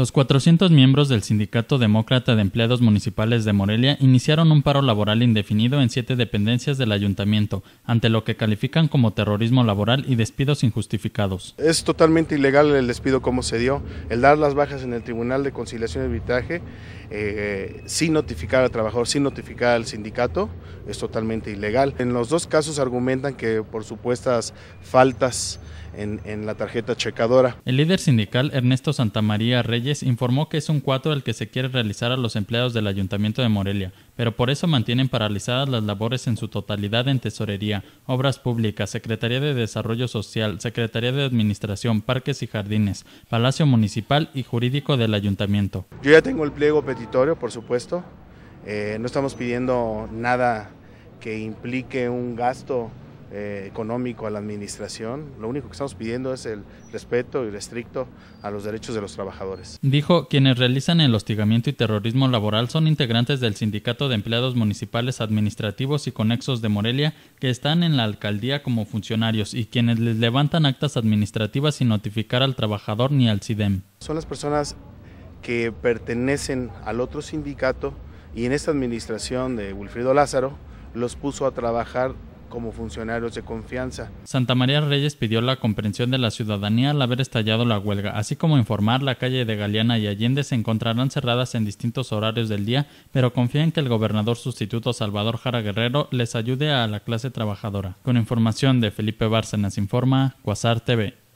Los 400 miembros del Sindicato Demócrata de Empleados Municipales de Morelia iniciaron un paro laboral indefinido en siete dependencias del ayuntamiento, ante lo que califican como terrorismo laboral y despidos injustificados. Es totalmente ilegal el despido como se dio, el dar las bajas en el Tribunal de Conciliación y Arbitraje eh, sin notificar al trabajador, sin notificar al sindicato, es totalmente ilegal. En los dos casos argumentan que por supuestas faltas en, la tarjeta checadora. El líder sindical Ernesto Santamaría Reyes informó que es un cuatro el que se quiere realizar a los empleados del Ayuntamiento de Morelia, pero por eso mantienen paralizadas las labores en su totalidad en Tesorería, Obras Públicas, Secretaría de Desarrollo Social, Secretaría de Administración, Parques y Jardines, Palacio Municipal y Jurídico del Ayuntamiento. Yo ya tengo el pliego petitorio, por supuesto. Eh, no estamos pidiendo nada que implique un gasto eh, económico a la administración. Lo único que estamos pidiendo es el respeto y estricto a los derechos de los trabajadores. Dijo, quienes realizan el hostigamiento y terrorismo laboral son integrantes del Sindicato de Empleados Municipales Administrativos y Conexos de Morelia que están en la alcaldía como funcionarios y quienes les levantan actas administrativas sin notificar al trabajador ni al CIDEM. Son las personas que pertenecen al otro sindicato y en esta administración de Wilfrido Lázaro los puso a trabajar como funcionarios de confianza. Santa María Reyes pidió la comprensión de la ciudadanía al haber estallado la huelga, así como informar la calle de Galeana y Allende se encontrarán cerradas en distintos horarios del día, pero confía en que el gobernador sustituto Salvador Jara Guerrero les ayude a la clase trabajadora. Con información de Felipe Bárcenas Informa, Cuasar TV.